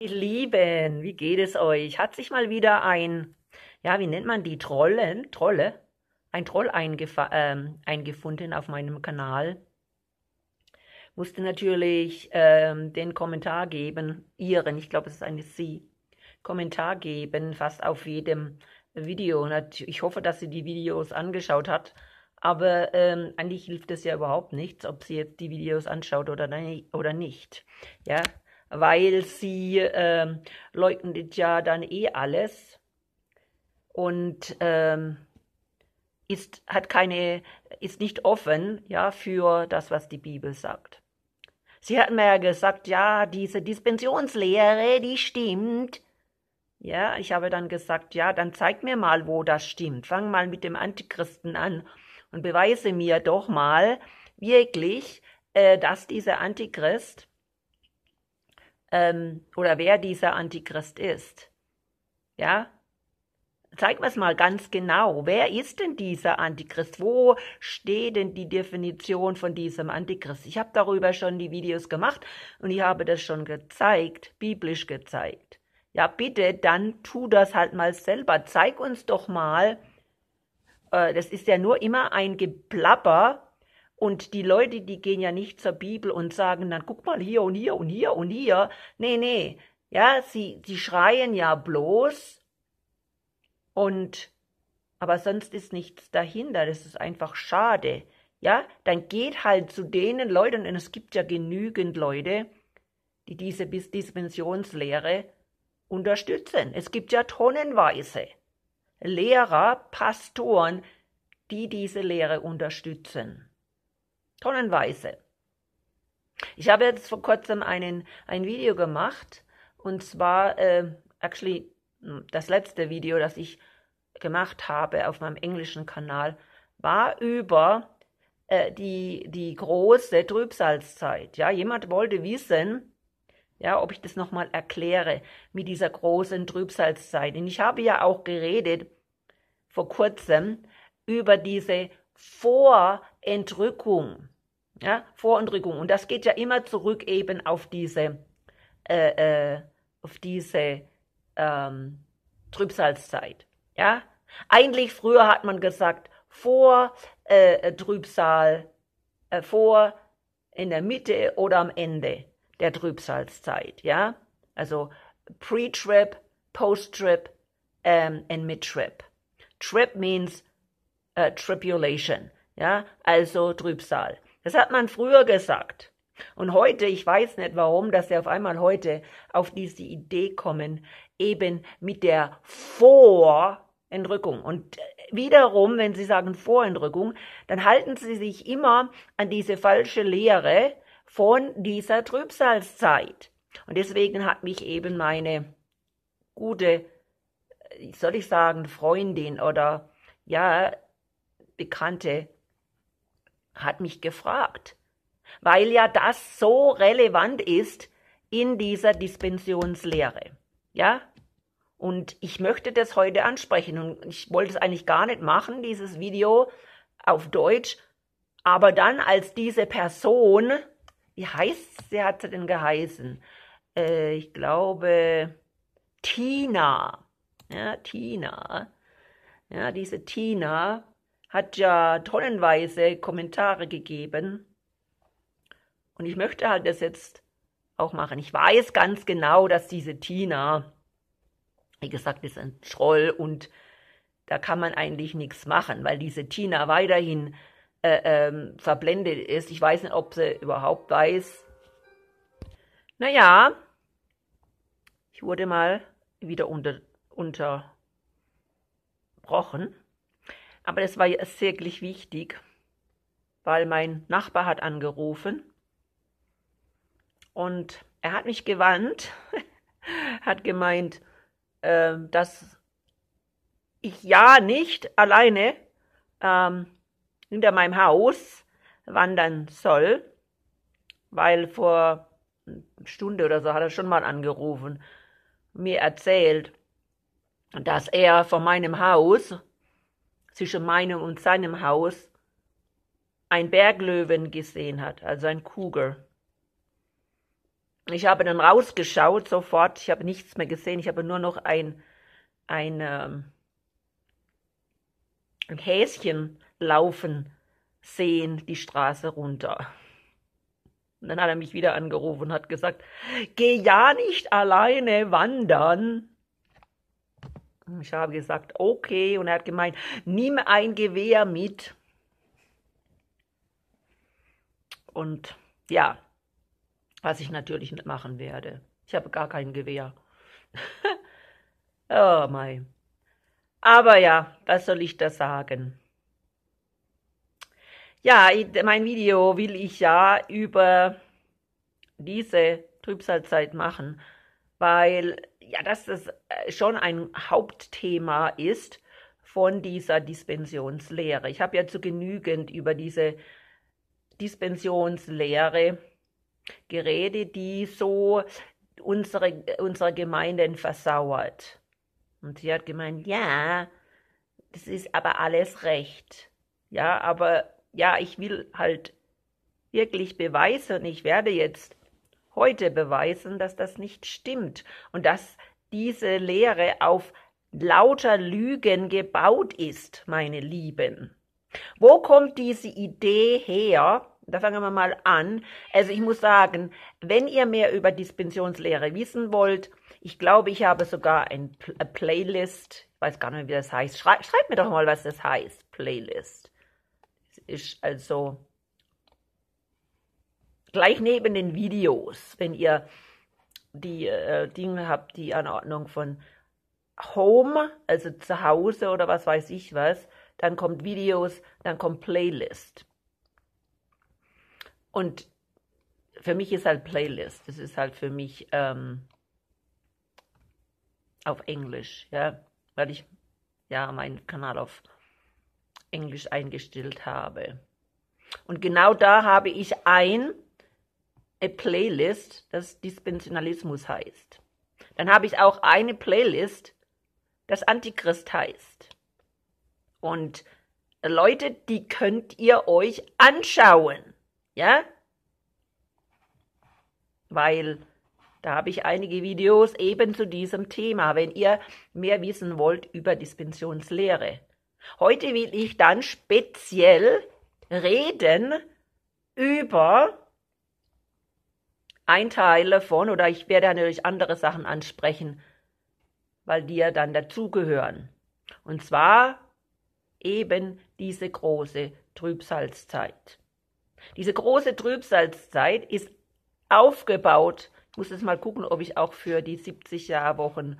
Ihr Lieben, wie geht es euch? Hat sich mal wieder ein, ja, wie nennt man die Trollen? Trolle? Ein Troll eingef äh, eingefunden auf meinem Kanal. Musste natürlich ähm, den Kommentar geben, ihren, ich glaube, es ist eine Sie, Kommentar geben, fast auf jedem Video. Ich hoffe, dass sie die Videos angeschaut hat, aber ähm, eigentlich hilft es ja überhaupt nichts, ob sie jetzt die Videos anschaut oder, oder nicht. Ja, weil sie ähm, leugnet ja dann eh alles und ähm, ist, hat keine, ist nicht offen ja, für das, was die Bibel sagt. Sie hat mir ja gesagt, ja, diese Dispensionslehre, die stimmt. Ja, ich habe dann gesagt, ja, dann zeig mir mal, wo das stimmt. Fang mal mit dem Antichristen an und beweise mir doch mal wirklich, äh, dass dieser Antichrist ähm, oder wer dieser Antichrist ist. Ja? Zeig mir es mal ganz genau. Wer ist denn dieser Antichrist? Wo steht denn die Definition von diesem Antichrist? Ich habe darüber schon die Videos gemacht und ich habe das schon gezeigt, biblisch gezeigt. Ja, bitte, dann tu das halt mal selber. Zeig uns doch mal. Äh, das ist ja nur immer ein Geplapper und die Leute, die gehen ja nicht zur Bibel und sagen dann, guck mal hier und hier und hier und hier. Nee, nee. Ja, sie, sie schreien ja bloß und, aber sonst ist nichts dahinter. Das ist einfach schade. Ja, dann geht halt zu denen Leuten, und es gibt ja genügend Leute, die diese Dispensionslehre unterstützen. Es gibt ja tonnenweise Lehrer, Pastoren, die diese Lehre unterstützen tonnenweise. Ich habe jetzt vor kurzem einen, ein Video gemacht und zwar, äh, actually, hm, das letzte Video, das ich gemacht habe auf meinem englischen Kanal, war über äh, die, die große Trübsalzeit. Ja, jemand wollte wissen, ja, ob ich das nochmal erkläre mit dieser großen Trübsalzeit. Und ich habe ja auch geredet vor kurzem über diese Vorentrückung. Ja, Vorentrückung. Und das geht ja immer zurück eben auf diese, äh, äh, auf diese ähm, Trübsalzeit. Ja, eigentlich früher hat man gesagt, vor äh, äh, Trübsal, äh, vor in der Mitte oder am Ende der Trübsalzeit, ja? Also pre-trip, post-trip ähm, and mid-trip. Trip means äh, tribulation, ja? Also Trübsal. Das hat man früher gesagt. Und heute, ich weiß nicht warum, dass sie auf einmal heute auf diese Idee kommen, eben mit der Vorentrückung. Und äh, wiederum, wenn sie sagen Vorentrückung, dann halten sie sich immer an diese falsche Lehre von dieser Trübsalzeit. Und deswegen hat mich eben meine gute, äh, soll ich sagen, Freundin oder ja, Bekannte hat mich gefragt, weil ja das so relevant ist in dieser Dispensionslehre. Ja? Und ich möchte das heute ansprechen und ich wollte es eigentlich gar nicht machen, dieses Video auf Deutsch, aber dann als diese Person, wie heißt sie, hat sie denn geheißen? Äh, ich glaube, Tina. Ja, Tina. Ja, diese Tina hat ja tonnenweise Kommentare gegeben. Und ich möchte halt das jetzt auch machen. Ich weiß ganz genau, dass diese Tina, wie gesagt, ist ein Troll und da kann man eigentlich nichts machen, weil diese Tina weiterhin äh, ähm, verblendet ist. Ich weiß nicht, ob sie überhaupt weiß. Naja, ich wurde mal wieder unter, unterbrochen. Aber das war ja wirklich wichtig, weil mein Nachbar hat angerufen und er hat mich gewandt, hat gemeint, äh, dass ich ja nicht alleine ähm, hinter meinem Haus wandern soll, weil vor einer Stunde oder so hat er schon mal angerufen, mir erzählt, dass er von meinem Haus zwischen meinem und seinem Haus ein Berglöwen gesehen hat, also ein Kugel. Ich habe dann rausgeschaut sofort, ich habe nichts mehr gesehen, ich habe nur noch ein, ein, ähm, ein Häschen laufen sehen, die Straße runter. Und dann hat er mich wieder angerufen und hat gesagt, geh ja nicht alleine wandern. Ich habe gesagt, okay. Und er hat gemeint, nimm ein Gewehr mit. Und ja, was ich natürlich nicht machen werde. Ich habe gar kein Gewehr. oh mein. Aber ja, was soll ich da sagen? Ja, mein Video will ich ja über diese Trübsalzeit machen, weil ja, dass das äh, schon ein Hauptthema ist von dieser Dispensionslehre. Ich habe ja zu genügend über diese Dispensionslehre geredet, die so unsere, unsere Gemeinden versauert. Und sie hat gemeint, ja, das ist aber alles recht. Ja, aber ja, ich will halt wirklich beweisen ich werde jetzt heute beweisen, dass das nicht stimmt und dass diese Lehre auf lauter Lügen gebaut ist, meine Lieben. Wo kommt diese Idee her? Da fangen wir mal an. Also ich muss sagen, wenn ihr mehr über Dispensionslehre wissen wollt, ich glaube, ich habe sogar eine äh, Playlist, ich weiß gar nicht, wie das heißt. Schrei schreibt mir doch mal, was das heißt, Playlist. Es ist also gleich neben den Videos, wenn ihr die äh, Dinge habt, die Anordnung von Home, also zu Hause oder was weiß ich was, dann kommt Videos, dann kommt Playlist. Und für mich ist halt Playlist, das ist halt für mich ähm, auf Englisch, ja, weil ich ja meinen Kanal auf Englisch eingestellt habe. Und genau da habe ich ein eine Playlist, das Dispensionalismus heißt. Dann habe ich auch eine Playlist, das Antichrist heißt. Und Leute, die könnt ihr euch anschauen. Ja? Weil da habe ich einige Videos eben zu diesem Thema, wenn ihr mehr wissen wollt über Dispensionslehre. Heute will ich dann speziell reden über ein Teil davon oder ich werde natürlich andere Sachen ansprechen, weil die ja dann dazugehören. Und zwar eben diese große Trübsalzeit. Diese große Trübsalzeit ist aufgebaut. Ich muss jetzt mal gucken, ob ich auch für die 70 Jahr Wochen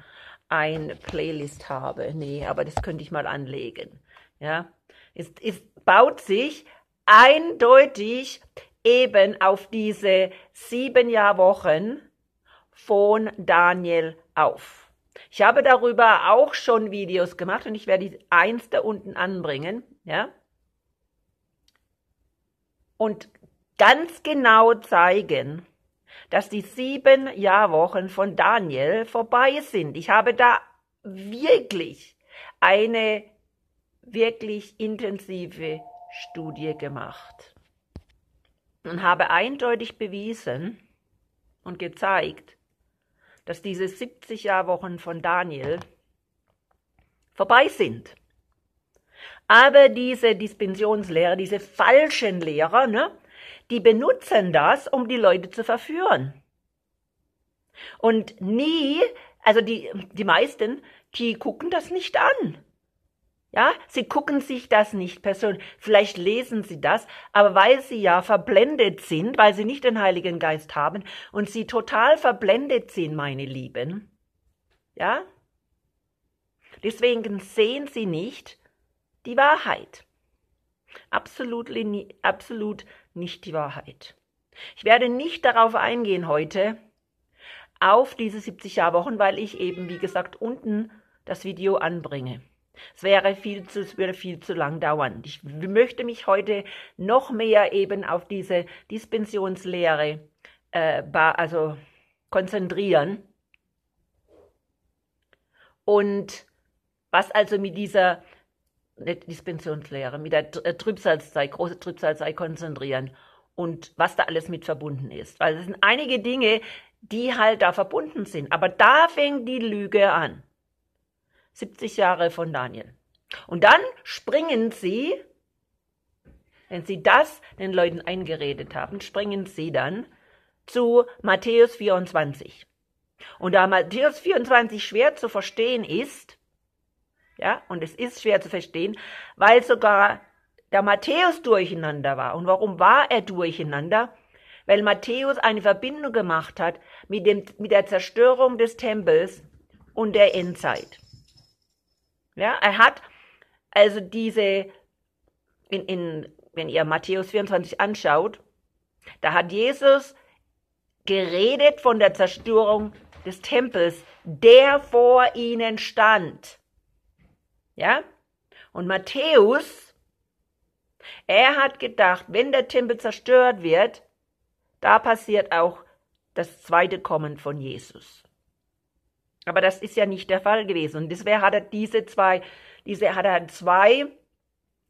ein Playlist habe. Nee, aber das könnte ich mal anlegen. Ja, es, es baut sich eindeutig eben auf diese sieben Jahrwochen von Daniel auf. Ich habe darüber auch schon Videos gemacht und ich werde eins da unten anbringen, ja. Und ganz genau zeigen, dass die sieben Jahrwochen von Daniel vorbei sind. Ich habe da wirklich eine wirklich intensive Studie gemacht und habe eindeutig bewiesen und gezeigt, dass diese 70 Jahrwochen von Daniel vorbei sind. Aber diese Dispensionslehrer, diese falschen Lehrer, ne, die benutzen das, um die Leute zu verführen. Und nie, also die, die meisten, die gucken das nicht an. Ja, sie gucken sich das nicht persönlich. Vielleicht lesen sie das, aber weil sie ja verblendet sind, weil sie nicht den Heiligen Geist haben und sie total verblendet sind, meine Lieben. Ja? Deswegen sehen sie nicht die Wahrheit. Absolut, absolut nicht die Wahrheit. Ich werde nicht darauf eingehen heute, auf diese 70 Jahr Wochen, weil ich eben, wie gesagt, unten das Video anbringe. Es wäre viel zu, es würde viel zu lang dauern. Ich möchte mich heute noch mehr eben auf diese Dispensionslehre äh, also konzentrieren. Und was also mit dieser nicht ne, Dispensionslehre, mit der Trübsalzeit, große Trübsalzeit konzentrieren und was da alles mit verbunden ist. Weil es sind einige Dinge, die halt da verbunden sind. Aber da fängt die Lüge an. 70 Jahre von Daniel. Und dann springen sie, wenn sie das den Leuten eingeredet haben, springen sie dann zu Matthäus 24. Und da Matthäus 24 schwer zu verstehen ist, ja, und es ist schwer zu verstehen, weil sogar der Matthäus durcheinander war. Und warum war er durcheinander? Weil Matthäus eine Verbindung gemacht hat mit, dem, mit der Zerstörung des Tempels und der Endzeit. Ja, er hat also diese, in, in, wenn ihr Matthäus 24 anschaut, da hat Jesus geredet von der Zerstörung des Tempels, der vor ihnen stand. Ja? Und Matthäus, er hat gedacht, wenn der Tempel zerstört wird, da passiert auch das zweite Kommen von Jesus. Aber das ist ja nicht der Fall gewesen. Und deswegen hat er diese zwei, diese hat er zwei,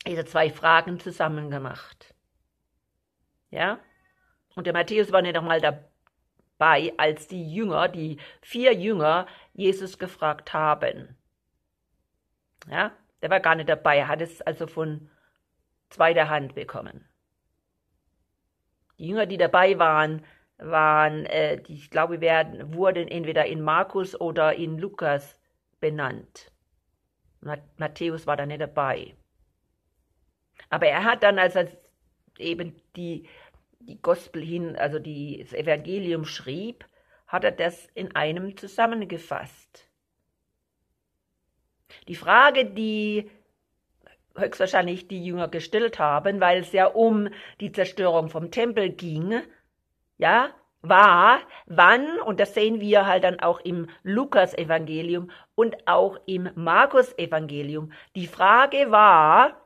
diese zwei Fragen zusammen gemacht. Ja? Und der Matthäus war nicht nochmal dabei, als die Jünger, die vier Jünger, Jesus gefragt haben. Ja? Der war gar nicht dabei. Er hat es also von zweiter Hand bekommen. Die Jünger, die dabei waren, waren, äh, die, ich glaube, werden, wurden entweder in Markus oder in Lukas benannt. Matthäus war da nicht dabei. Aber er hat dann, als er eben die, die Gospel hin, also die, das Evangelium schrieb, hat er das in einem zusammengefasst. Die Frage, die höchstwahrscheinlich die Jünger gestellt haben, weil es ja um die Zerstörung vom Tempel ging, ja, war, wann, und das sehen wir halt dann auch im Lukas-Evangelium und auch im Markus-Evangelium. Die Frage war,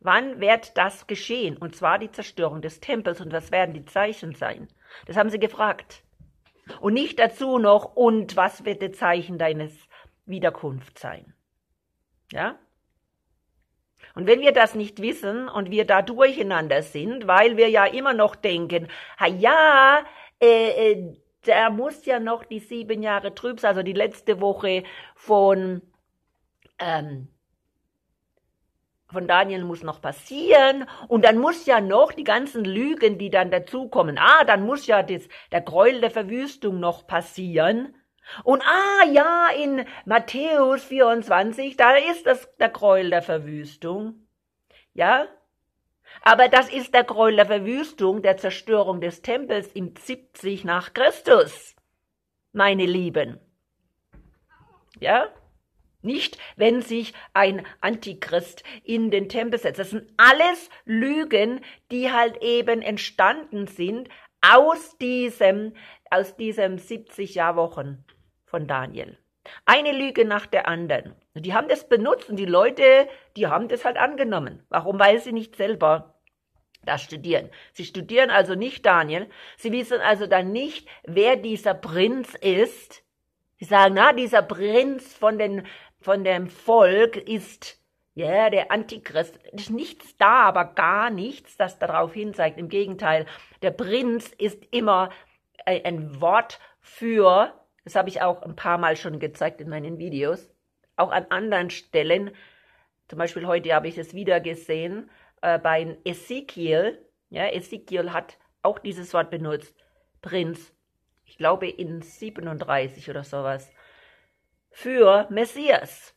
wann wird das geschehen? Und zwar die Zerstörung des Tempels und was werden die Zeichen sein? Das haben sie gefragt. Und nicht dazu noch, und was wird das Zeichen deines Wiederkunft sein? Ja? Und wenn wir das nicht wissen und wir da durcheinander sind, weil wir ja immer noch denken, ha ja, äh, äh, da muss ja noch die sieben Jahre Trübs, also die letzte Woche von ähm, von Daniel muss noch passieren und dann muss ja noch die ganzen Lügen, die dann dazukommen. Ah, dann muss ja das, der Gräuel der Verwüstung noch passieren. Und ah ja, in Matthäus 24, da ist das der Gräuel der Verwüstung. Ja? Aber das ist der Gräuel der Verwüstung, der Zerstörung des Tempels im 70 nach Christus, meine Lieben. Ja? Nicht, wenn sich ein Antichrist in den Tempel setzt. Das sind alles Lügen, die halt eben entstanden sind aus diesem, aus diesem 70 Jahr Wochen von Daniel. Eine Lüge nach der anderen. die haben das benutzt und die Leute, die haben das halt angenommen. Warum? Weil sie nicht selber das studieren. Sie studieren also nicht Daniel. Sie wissen also dann nicht, wer dieser Prinz ist. Sie sagen, na, dieser Prinz von den, von dem Volk ist ja, der Antichrist, ist nichts da, aber gar nichts, das darauf hinzeigt. Im Gegenteil, der Prinz ist immer ein Wort für, das habe ich auch ein paar Mal schon gezeigt in meinen Videos, auch an anderen Stellen, zum Beispiel heute habe ich es wieder gesehen, äh, bei Ezekiel, ja, Ezekiel hat auch dieses Wort benutzt, Prinz, ich glaube in 37 oder sowas, für Messias.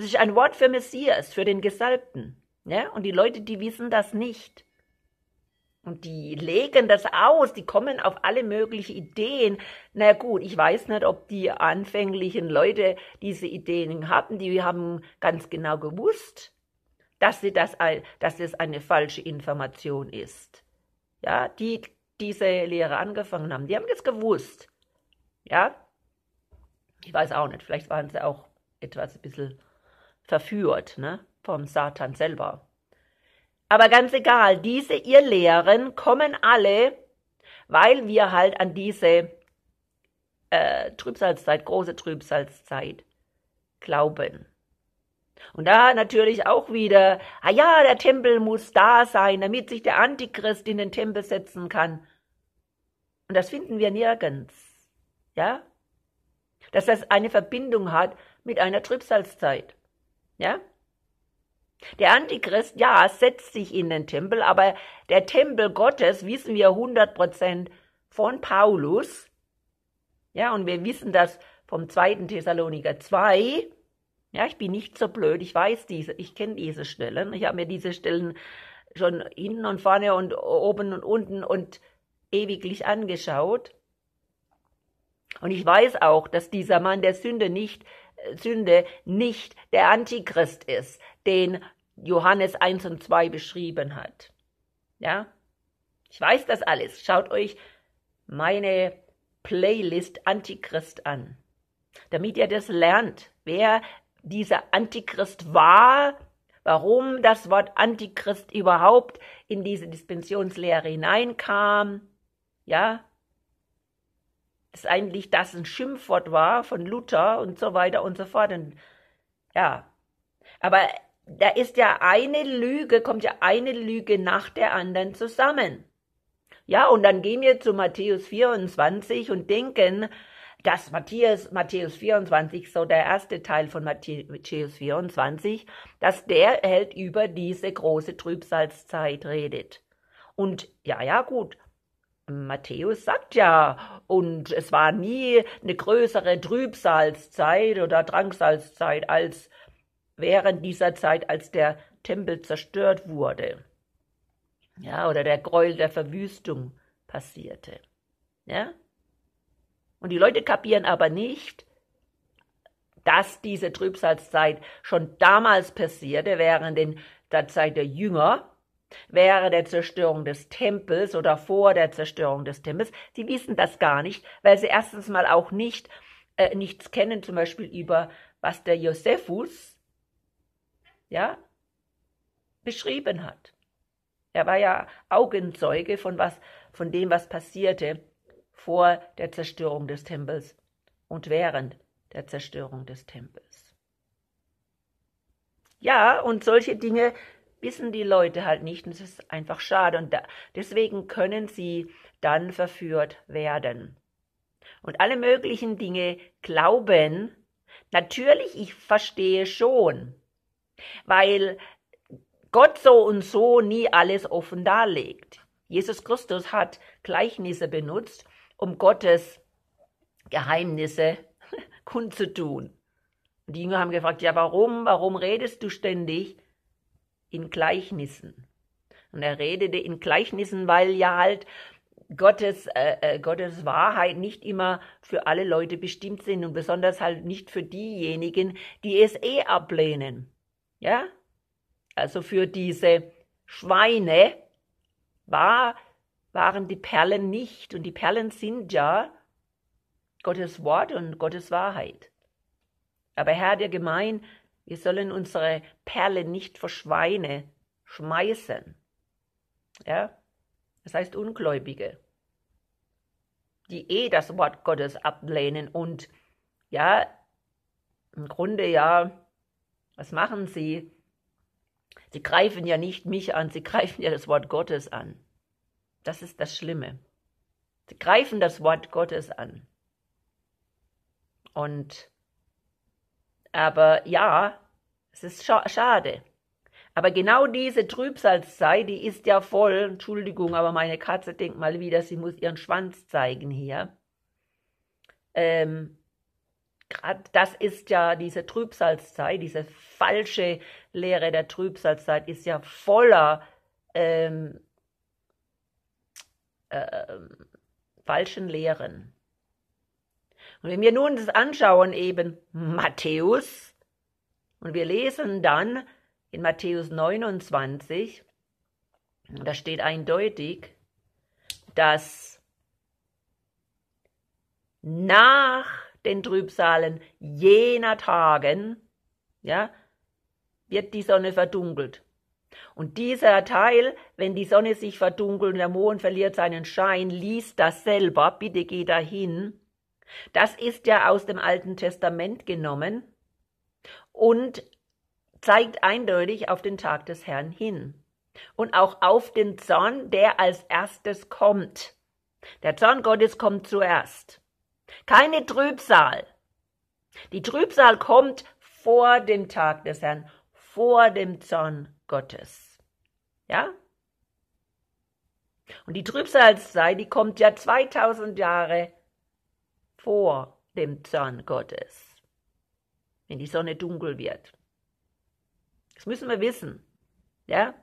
Es ist ein Wort für Messias, für den Gesalbten. Ja? Ne? Und die Leute, die wissen das nicht. Und die legen das aus, die kommen auf alle möglichen Ideen. Na gut, ich weiß nicht, ob die anfänglichen Leute diese Ideen hatten. Die haben ganz genau gewusst, dass, sie das, dass das eine falsche Information ist. Ja, die diese Lehre angefangen haben, die haben das gewusst. Ja, ich weiß auch nicht, vielleicht waren sie auch etwas ein bisschen verführt, ne? vom Satan selber. Aber ganz egal, diese ihr Lehren kommen alle, weil wir halt an diese äh, Trübsalzeit, große Trübsalzeit glauben. Und da natürlich auch wieder, ah ja, der Tempel muss da sein, damit sich der Antichrist in den Tempel setzen kann. Und das finden wir nirgends. Ja? Dass das eine Verbindung hat mit einer Trübsalzeit. Ja? Der Antichrist, ja, setzt sich in den Tempel, aber der Tempel Gottes wissen wir 100% von Paulus. Ja, und wir wissen das vom 2. Thessaloniker 2. Ja, ich bin nicht so blöd, ich weiß diese, ich kenne diese Stellen. Ich habe mir diese Stellen schon hinten und vorne und oben und unten und ewiglich angeschaut. Und ich weiß auch, dass dieser Mann der Sünde nicht Sünde nicht der Antichrist ist, den Johannes 1 und 2 beschrieben hat. Ja? Ich weiß das alles. Schaut euch meine Playlist Antichrist an, damit ihr das lernt, wer dieser Antichrist war, warum das Wort Antichrist überhaupt in diese Dispensionslehre hineinkam. Ja? dass eigentlich das ein Schimpfwort war von Luther und so weiter und so fort. Und, ja, aber da ist ja eine Lüge, kommt ja eine Lüge nach der anderen zusammen. Ja, und dann gehen wir zu Matthäus 24 und denken, dass Matthäus, Matthäus 24, so der erste Teil von Matthäus 24, dass der halt über diese große Trübsalzeit redet. Und ja, ja, gut, Matthäus sagt ja, und es war nie eine größere Trübsalzeit oder Drangsalzeit als während dieser Zeit, als der Tempel zerstört wurde. Ja, oder der Gräuel der Verwüstung passierte. Ja? Und die Leute kapieren aber nicht, dass diese Trübsalzeit schon damals passierte, während in der Zeit der Jünger, während der Zerstörung des Tempels oder vor der Zerstörung des Tempels. Sie wissen das gar nicht, weil sie erstens mal auch nicht äh, nichts kennen, zum Beispiel über was der Josephus ja beschrieben hat. Er war ja Augenzeuge von was, von dem, was passierte vor der Zerstörung des Tempels und während der Zerstörung des Tempels. Ja, und solche Dinge wissen die Leute halt nicht und es ist einfach schade und da, deswegen können sie dann verführt werden. Und alle möglichen Dinge glauben, natürlich, ich verstehe schon, weil Gott so und so nie alles offen darlegt. Jesus Christus hat Gleichnisse benutzt, um Gottes Geheimnisse kundzutun. die Jünger haben gefragt, ja warum, warum redest du ständig in Gleichnissen. Und er redete in Gleichnissen, weil ja halt Gottes, äh, äh, Gottes Wahrheit nicht immer für alle Leute bestimmt sind und besonders halt nicht für diejenigen, die es eh ablehnen. Ja? Also für diese Schweine war, waren die Perlen nicht und die Perlen sind ja Gottes Wort und Gottes Wahrheit. Aber Herr der Gemein, wir sollen unsere Perle nicht vor Schweine schmeißen. Ja? Das heißt Ungläubige, die eh das Wort Gottes ablehnen und ja, im Grunde ja, was machen sie? Sie greifen ja nicht mich an, sie greifen ja das Wort Gottes an. Das ist das Schlimme. Sie greifen das Wort Gottes an. Und, aber ja, es ist scha schade. Aber genau diese Trübsalzeit, die ist ja voll. Entschuldigung, aber meine Katze denkt mal wieder, sie muss ihren Schwanz zeigen hier. Ähm, das ist ja diese Trübsalzeit, diese falsche Lehre der Trübsalzeit ist ja voller ähm, äh, falschen Lehren. Und wenn wir nun das anschauen, eben Matthäus und wir lesen dann in Matthäus 29, da steht eindeutig, dass nach den Trübsalen jener Tagen, ja, wird die Sonne verdunkelt. Und dieser Teil, wenn die Sonne sich verdunkelt und der Mond verliert seinen Schein, liest das selber, bitte geh dahin. Das ist ja aus dem Alten Testament genommen und zeigt eindeutig auf den Tag des Herrn hin und auch auf den Zorn, der als erstes kommt. Der Zorn Gottes kommt zuerst. Keine Trübsal. Die Trübsal kommt vor dem Tag des Herrn, vor dem Zorn Gottes. Ja? Und die Trübsalzeit, die kommt ja 2000 Jahre vor dem Zorn Gottes wenn die Sonne dunkel wird. Das müssen wir wissen. Ja?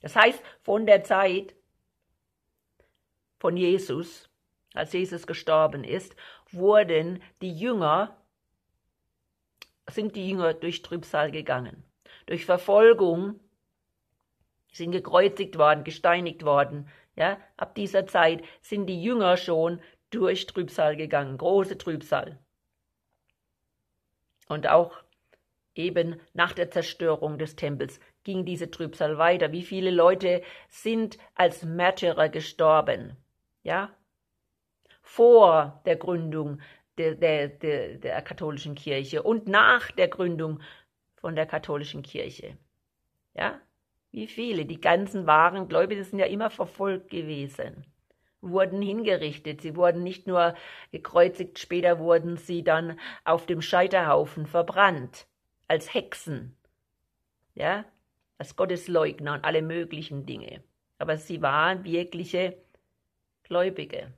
Das heißt, von der Zeit von Jesus, als Jesus gestorben ist, wurden die Jünger, sind die Jünger durch Trübsal gegangen, durch Verfolgung, sind gekreuzigt worden, gesteinigt worden. Ja, ab dieser Zeit sind die Jünger schon durch Trübsal gegangen, große Trübsal. Und auch eben nach der Zerstörung des Tempels ging diese Trübsal weiter. Wie viele Leute sind als Märtyrer gestorben? Ja? Vor der Gründung der, der, der, der katholischen Kirche und nach der Gründung von der katholischen Kirche. Ja? Wie viele? Die ganzen wahren Gläubigen sind ja immer verfolgt gewesen wurden hingerichtet. Sie wurden nicht nur gekreuzigt, später wurden sie dann auf dem Scheiterhaufen verbrannt, als Hexen, ja, als Gottesleugner und alle möglichen Dinge. Aber sie waren wirkliche Gläubige.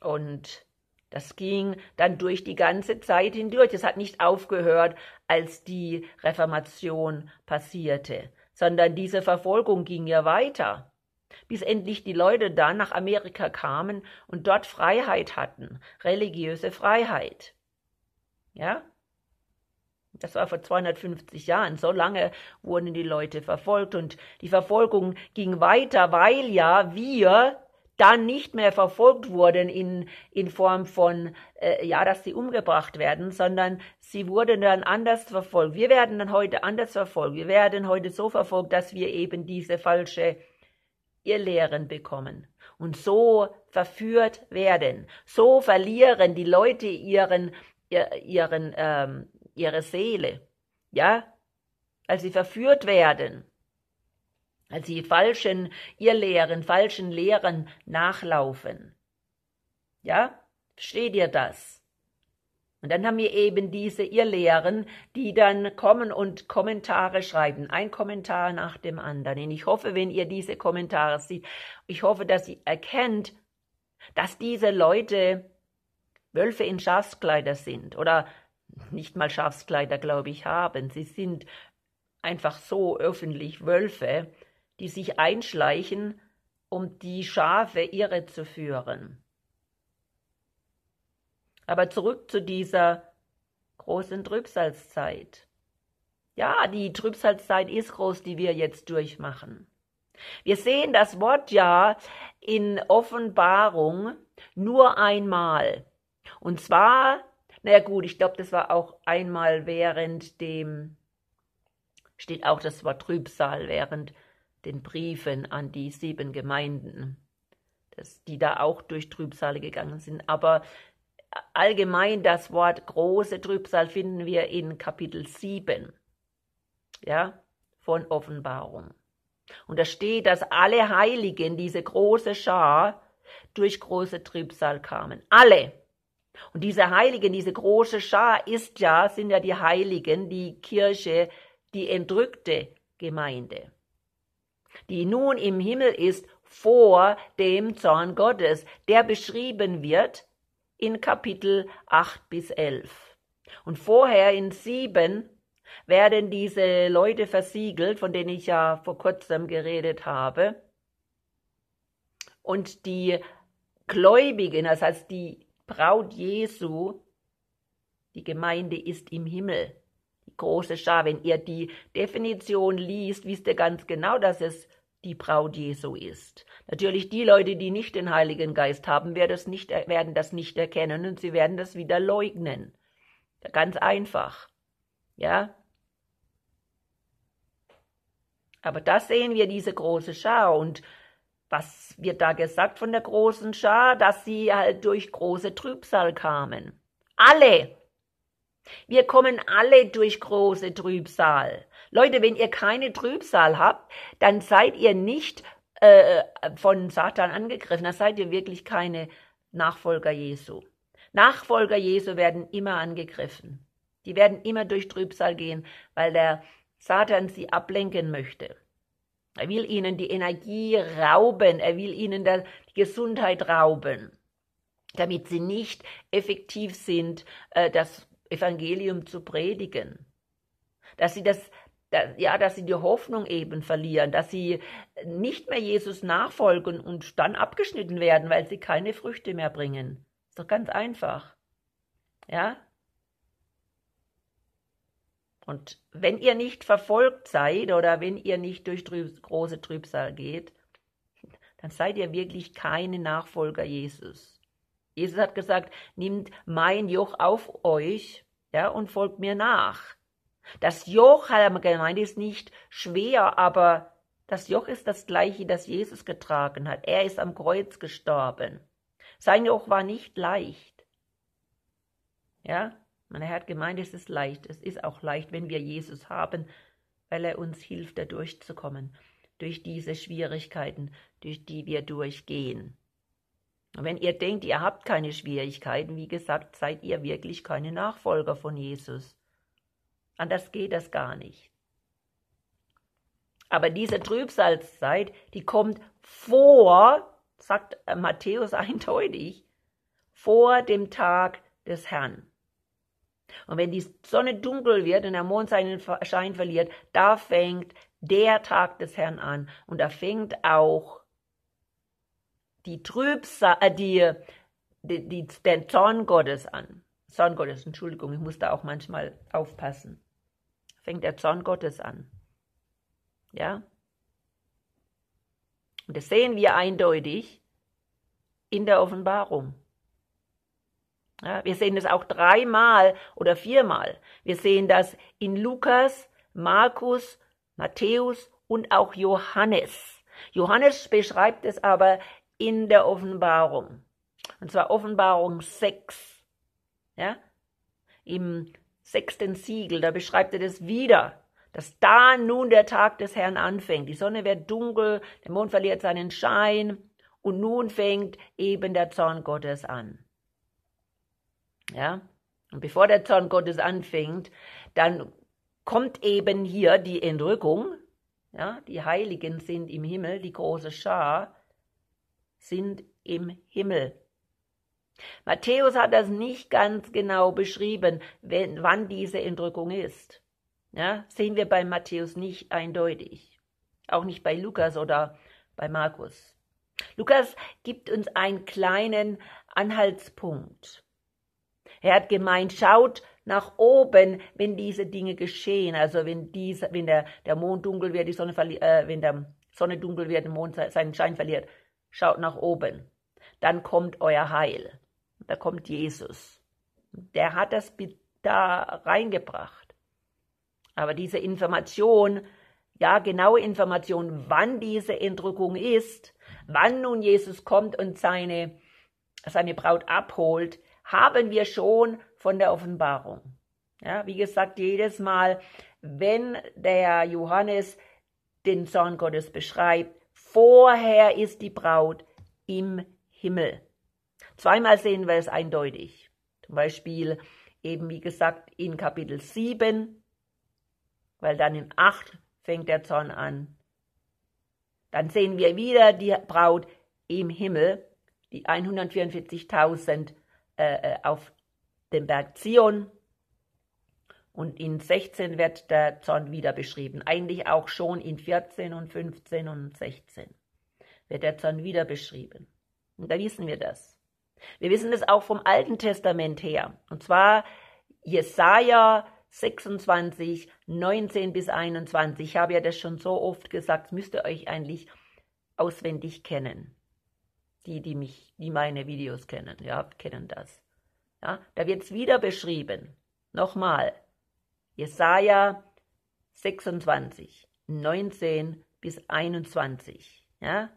Und das ging dann durch die ganze Zeit hindurch. Es hat nicht aufgehört, als die Reformation passierte, sondern diese Verfolgung ging ja weiter bis endlich die Leute dann nach Amerika kamen und dort Freiheit hatten, religiöse Freiheit. Ja? Das war vor 250 Jahren. So lange wurden die Leute verfolgt und die Verfolgung ging weiter, weil ja wir dann nicht mehr verfolgt wurden in, in Form von, äh, ja, dass sie umgebracht werden, sondern sie wurden dann anders verfolgt. Wir werden dann heute anders verfolgt. Wir werden heute so verfolgt, dass wir eben diese falsche ihr Lehren bekommen und so verführt werden. So verlieren die Leute ihren, ihren, ähm, ihre Seele, ja, als sie verführt werden, als sie falschen ihr Lehren, falschen Lehren nachlaufen. Ja, versteht ihr das? Und dann haben wir eben diese Irrlehren, die dann kommen und Kommentare schreiben. Ein Kommentar nach dem anderen. Und ich hoffe, wenn ihr diese Kommentare seht, ich hoffe, dass ihr erkennt, dass diese Leute Wölfe in Schafskleider sind oder nicht mal Schafskleider, glaube ich, haben. Sie sind einfach so öffentlich Wölfe, die sich einschleichen, um die Schafe irre zu führen. Aber zurück zu dieser großen Trübsalzeit. Ja, die Trübsalzeit ist groß, die wir jetzt durchmachen. Wir sehen das Wort ja in Offenbarung nur einmal. Und zwar, naja gut, ich glaube, das war auch einmal während dem, steht auch das Wort Trübsal, während den Briefen an die sieben Gemeinden, dass die da auch durch Trübsale gegangen sind. Aber allgemein das Wort große Trübsal finden wir in Kapitel 7 ja, von Offenbarung. Und da steht, dass alle Heiligen, diese große Schar, durch große Trübsal kamen. Alle. Und diese Heiligen, diese große Schar ist ja, sind ja die Heiligen, die Kirche, die entrückte Gemeinde, die nun im Himmel ist vor dem Zorn Gottes, der beschrieben wird in Kapitel 8 bis 11. Und vorher in 7 werden diese Leute versiegelt, von denen ich ja vor kurzem geredet habe. Und die Gläubigen, das heißt die Braut Jesu, die Gemeinde ist im Himmel. Die große Schar, wenn ihr die Definition liest, wisst ihr ganz genau, dass es die Braut Jesu ist. Natürlich die Leute, die nicht den Heiligen Geist haben, werden das nicht, äh, werden das nicht erkennen und sie werden das wieder leugnen. Ganz einfach. Ja? Aber da sehen wir, diese große Schar. Und was wird da gesagt von der großen Schar? Dass sie halt durch große Trübsal kamen. Alle! Wir kommen alle durch große Trübsal. Leute, wenn ihr keine Trübsal habt, dann seid ihr nicht äh, äh, von Satan angegriffen. Da seid ihr wirklich keine Nachfolger Jesu. Nachfolger Jesu werden immer angegriffen. Die werden immer durch Trübsal gehen, weil der Satan sie ablenken möchte. Er will ihnen die Energie rauben, er will ihnen die Gesundheit rauben, damit sie nicht effektiv sind, äh, das Evangelium zu predigen. Dass sie das ja, dass sie die Hoffnung eben verlieren, dass sie nicht mehr Jesus nachfolgen und dann abgeschnitten werden, weil sie keine Früchte mehr bringen. Ist doch ganz einfach. Ja? Und wenn ihr nicht verfolgt seid oder wenn ihr nicht durch trüb große Trübsal geht, dann seid ihr wirklich keine Nachfolger Jesus. Jesus hat gesagt, nimmt mein Joch auf euch, ja, und folgt mir nach. Das Joch hat er gemeint, ist nicht schwer, aber das Joch ist das gleiche, das Jesus getragen hat. Er ist am Kreuz gestorben. Sein Joch war nicht leicht. Ja, mein Herr hat gemeint, es ist leicht. Es ist auch leicht, wenn wir Jesus haben, weil er uns hilft, da durchzukommen, durch diese Schwierigkeiten, durch die wir durchgehen. Und wenn ihr denkt, ihr habt keine Schwierigkeiten, wie gesagt, seid ihr wirklich keine Nachfolger von Jesus. Anders geht das gar nicht. Aber diese Trübsalzeit, die kommt vor, sagt Matthäus eindeutig, vor dem Tag des Herrn. Und wenn die Sonne dunkel wird und der Mond seinen Schein verliert, da fängt der Tag des Herrn an und da fängt auch die Trübsal, äh, die, die, die, der Zorn Gottes an. Zorn Gottes, Entschuldigung, ich muss da auch manchmal aufpassen. Fängt der Zorn Gottes an. Ja? Und das sehen wir eindeutig in der Offenbarung. Ja, wir sehen das auch dreimal oder viermal. Wir sehen das in Lukas, Markus, Matthäus und auch Johannes. Johannes beschreibt es aber in der Offenbarung. Und zwar Offenbarung 6. Ja? Im sechsten Siegel, da beschreibt er das wieder, dass da nun der Tag des Herrn anfängt. Die Sonne wird dunkel, der Mond verliert seinen Schein und nun fängt eben der Zorn Gottes an. Ja? Und bevor der Zorn Gottes anfängt, dann kommt eben hier die Entrückung. Ja? Die Heiligen sind im Himmel, die große Schar sind im Himmel. Matthäus hat das nicht ganz genau beschrieben, wenn, wann diese Entrückung ist. Ja, sehen wir bei Matthäus nicht eindeutig. Auch nicht bei Lukas oder bei Markus. Lukas gibt uns einen kleinen Anhaltspunkt. Er hat gemeint, schaut nach oben, wenn diese Dinge geschehen. Also wenn, diese, wenn der, der Mond dunkel wird, die Sonne äh, wenn der Sonne dunkel wird, der Mond seinen Schein verliert, schaut nach oben. Dann kommt euer Heil da kommt Jesus. Der hat das da reingebracht. Aber diese Information, ja, genaue Information, wann diese Entrückung ist, wann nun Jesus kommt und seine, seine Braut abholt, haben wir schon von der Offenbarung. Ja, wie gesagt, jedes Mal, wenn der Johannes den Zorn Gottes beschreibt, vorher ist die Braut im Himmel. Zweimal sehen wir es eindeutig. Zum Beispiel eben, wie gesagt, in Kapitel 7, weil dann in 8 fängt der Zorn an. Dann sehen wir wieder die Braut im Himmel, die 144.000 äh, äh, auf dem Berg Zion. Und in 16 wird der Zorn wieder beschrieben. Eigentlich auch schon in 14 und 15 und 16 wird der Zorn wieder beschrieben. Und da wissen wir das. Wir wissen es auch vom Alten Testament her. Und zwar Jesaja 26, 19 bis 21. Ich habe ja das schon so oft gesagt, müsst ihr euch eigentlich auswendig kennen. Die, die mich, die meine Videos kennen, ja, kennen das. Ja, da wird es wieder beschrieben. Nochmal. Jesaja 26, 19 bis 21. Ja,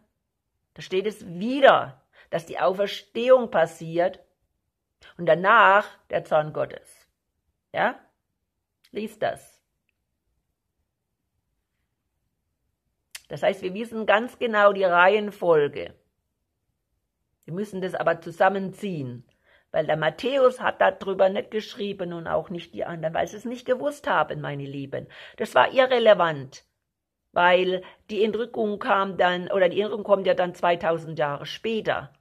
da steht es wieder dass die Auferstehung passiert und danach der Zorn Gottes. Ja? Lies das. Das heißt, wir wissen ganz genau die Reihenfolge. Wir müssen das aber zusammenziehen, weil der Matthäus hat darüber nicht geschrieben und auch nicht die anderen, weil sie es nicht gewusst haben, meine Lieben. Das war irrelevant, weil die Entrückung kam dann, oder die Entrückung kommt ja dann 2000 Jahre später.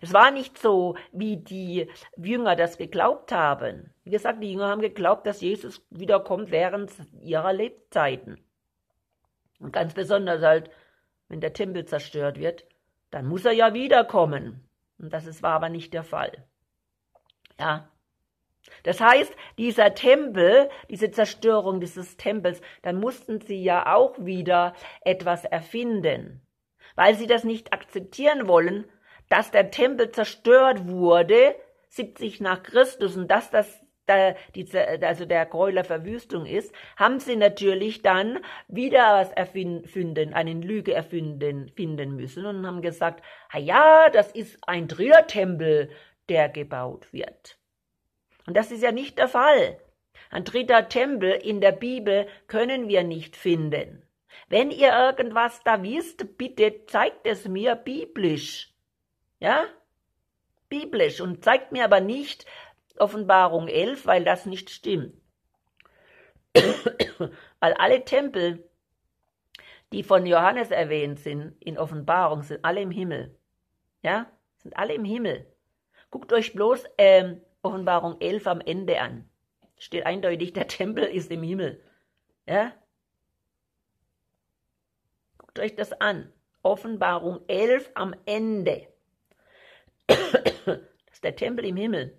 Es war nicht so, wie die Jünger das geglaubt haben. Wie gesagt, die Jünger haben geglaubt, dass Jesus wiederkommt während ihrer Lebzeiten. Und ganz besonders halt, wenn der Tempel zerstört wird, dann muss er ja wiederkommen. Und das war aber nicht der Fall. Ja. Das heißt, dieser Tempel, diese Zerstörung dieses Tempels, dann mussten sie ja auch wieder etwas erfinden. Weil sie das nicht akzeptieren wollen, dass der Tempel zerstört wurde, 70 nach Christus, und dass das da die, also der Gräuler Verwüstung ist, haben sie natürlich dann wieder was erfinden, einen Lüge erfinden finden müssen und haben gesagt, ah ja, das ist ein dritter Tempel, der gebaut wird. Und das ist ja nicht der Fall. Ein dritter Tempel in der Bibel können wir nicht finden. Wenn ihr irgendwas da wisst, bitte zeigt es mir biblisch. Ja? Biblisch. Und zeigt mir aber nicht Offenbarung 11, weil das nicht stimmt. weil alle Tempel, die von Johannes erwähnt sind in Offenbarung, sind alle im Himmel. Ja? Sind alle im Himmel. Guckt euch bloß ähm, Offenbarung 11 am Ende an. Steht eindeutig, der Tempel ist im Himmel. Ja? Guckt euch das an. Offenbarung 11 am Ende. Das ist der Tempel im Himmel.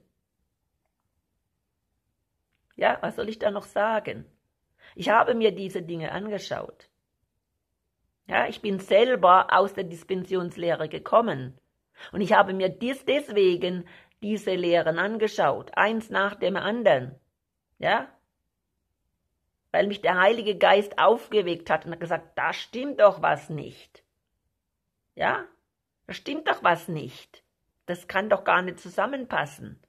Ja, was soll ich da noch sagen? Ich habe mir diese Dinge angeschaut. Ja, ich bin selber aus der Dispensionslehre gekommen. Und ich habe mir dies deswegen diese Lehren angeschaut, eins nach dem anderen. Ja? Weil mich der Heilige Geist aufgeweckt hat und hat gesagt, da stimmt doch was nicht. Ja? Da stimmt doch was nicht. Das kann doch gar nicht zusammenpassen.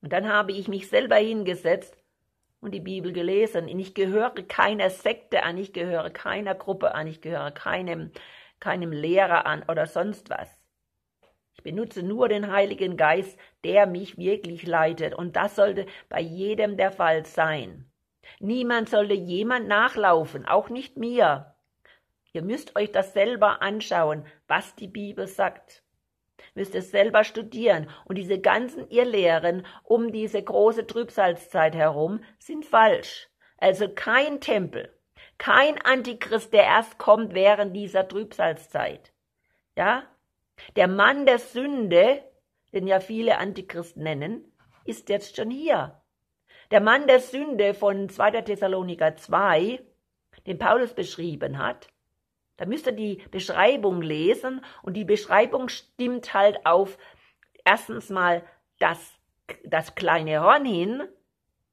Und dann habe ich mich selber hingesetzt und die Bibel gelesen. Und ich gehöre keiner Sekte an, ich gehöre keiner Gruppe an, ich gehöre keinem, keinem Lehrer an oder sonst was. Ich benutze nur den Heiligen Geist, der mich wirklich leitet. Und das sollte bei jedem der Fall sein. Niemand sollte jemand nachlaufen, auch nicht mir. Ihr müsst euch das selber anschauen, was die Bibel sagt müsst ihr selber studieren. Und diese ganzen Irrlehren um diese große Trübsalzeit herum sind falsch. Also kein Tempel, kein Antichrist, der erst kommt während dieser Trübsalzeit. Ja? Der Mann der Sünde, den ja viele Antichristen nennen, ist jetzt schon hier. Der Mann der Sünde von 2. Thessaloniker 2, den Paulus beschrieben hat, da müsst ihr die Beschreibung lesen und die Beschreibung stimmt halt auf erstens mal das, das kleine Horn hin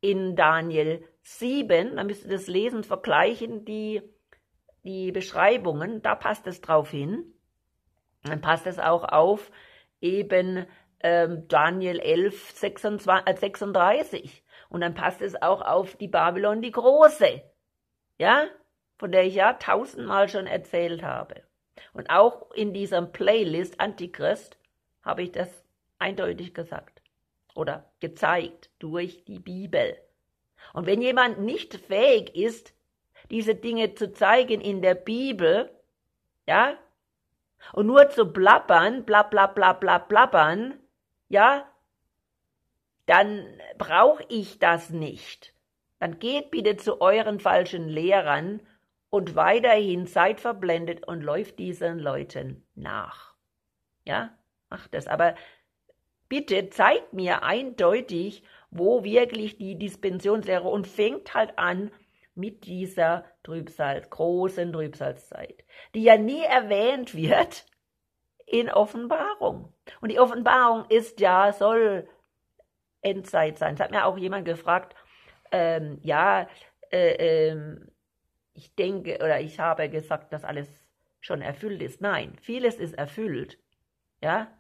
in Daniel 7. Da müsst ihr das lesen, vergleichen die, die Beschreibungen. Da passt es drauf hin. Dann passt es auch auf eben ähm, Daniel 11, 26, 36. Und dann passt es auch auf die Babylon die Große. Ja, von der ich ja tausendmal schon erzählt habe. Und auch in dieser Playlist Antichrist habe ich das eindeutig gesagt oder gezeigt durch die Bibel. Und wenn jemand nicht fähig ist, diese Dinge zu zeigen in der Bibel, ja, und nur zu blabbern, bla bla bla bla blabbern, ja, dann brauche ich das nicht. Dann geht bitte zu euren falschen Lehrern und weiterhin verblendet und läuft diesen Leuten nach. Ja, macht das. Aber bitte zeigt mir eindeutig, wo wirklich die Dispensionslehre und fängt halt an mit dieser Trübsal, großen Trübsalzeit, die ja nie erwähnt wird in Offenbarung. Und die Offenbarung ist ja, soll Endzeit sein. Es hat mir auch jemand gefragt, ähm, ja, äh, ähm, ich denke oder ich habe gesagt, dass alles schon erfüllt ist. Nein, vieles ist erfüllt. Ja,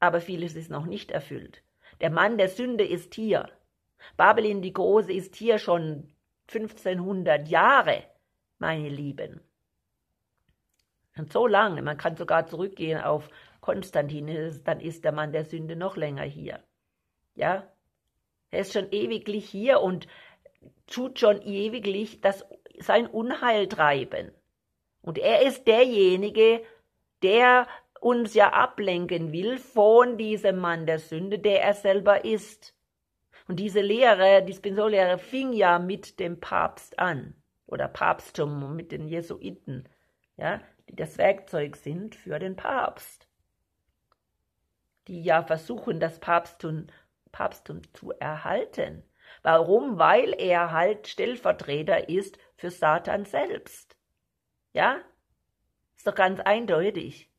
aber vieles ist noch nicht erfüllt. Der Mann der Sünde ist hier. Babylon die Große ist hier schon 1500 Jahre, meine Lieben. Und so lange, man kann sogar zurückgehen auf Konstantin, dann ist der Mann der Sünde noch länger hier. Ja, er ist schon ewiglich hier und tut schon ewiglich das sein Unheil treiben. Und er ist derjenige, der uns ja ablenken will von diesem Mann der Sünde, der er selber ist. Und diese Lehre, die Spinzol-Lehre fing ja mit dem Papst an oder Papsttum mit den Jesuiten, ja, die das Werkzeug sind für den Papst, die ja versuchen, das Papsttum, Papsttum zu erhalten. Warum? Weil er halt Stellvertreter ist für Satan selbst. Ja? Ist doch ganz eindeutig.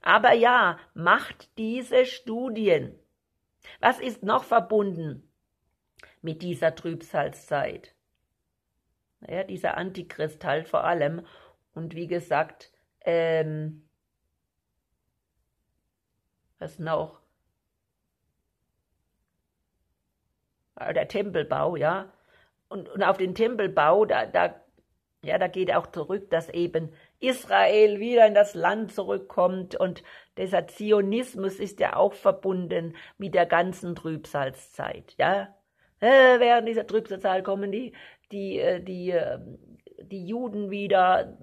Aber ja, macht diese Studien. Was ist noch verbunden mit dieser Trübsalzeit? Naja, dieser Antichrist halt vor allem. Und wie gesagt, ähm, was noch? Äh, der Tempelbau, ja. Und, und auf den Tempelbau, da, da, ja, da geht auch zurück, dass eben Israel wieder in das Land zurückkommt und dieser Zionismus ist ja auch verbunden mit der ganzen Trübsalzeit, ja. Äh, während dieser Trübsalzeit kommen die, die, äh, die, ähm, die Juden wieder,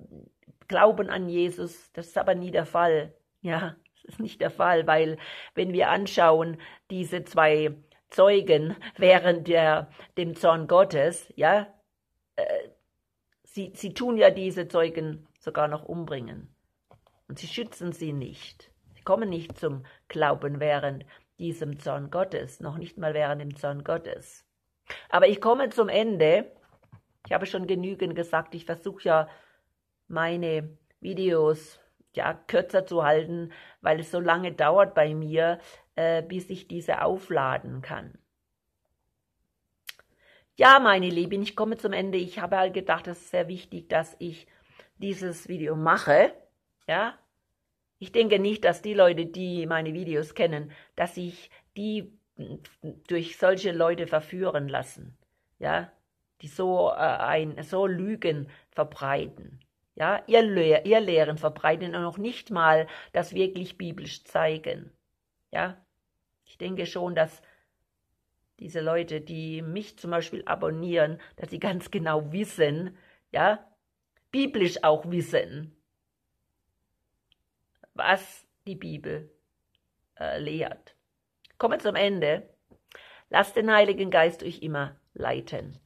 glauben an Jesus. Das ist aber nie der Fall, ja. Das ist nicht der Fall, weil wenn wir anschauen, diese zwei Zeugen während der, dem Zorn Gottes, ja, äh, sie, sie tun ja diese Zeugen sogar noch umbringen. Und sie schützen sie nicht. Sie kommen nicht zum Glauben während diesem Zorn Gottes, noch nicht mal während dem Zorn Gottes. Aber ich komme zum Ende. Ich habe schon genügend gesagt. Ich versuche ja meine Videos ja, kürzer zu halten, weil es so lange dauert bei mir, äh, bis ich diese aufladen kann. Ja, meine Lieben, ich komme zum Ende. Ich habe halt gedacht, es ist sehr wichtig, dass ich dieses Video mache. Ja, ich denke nicht, dass die Leute, die meine Videos kennen, dass ich die durch solche Leute verführen lassen. Ja, die so äh, ein so Lügen verbreiten. Ja, ihr, Lehr ihr Lehren verbreiten und noch nicht mal das wirklich biblisch zeigen. Ja, ich denke schon, dass diese Leute, die mich zum Beispiel abonnieren, dass sie ganz genau wissen, ja, biblisch auch wissen, was die Bibel äh, lehrt. Kommen wir zum Ende. Lasst den Heiligen Geist euch immer leiten.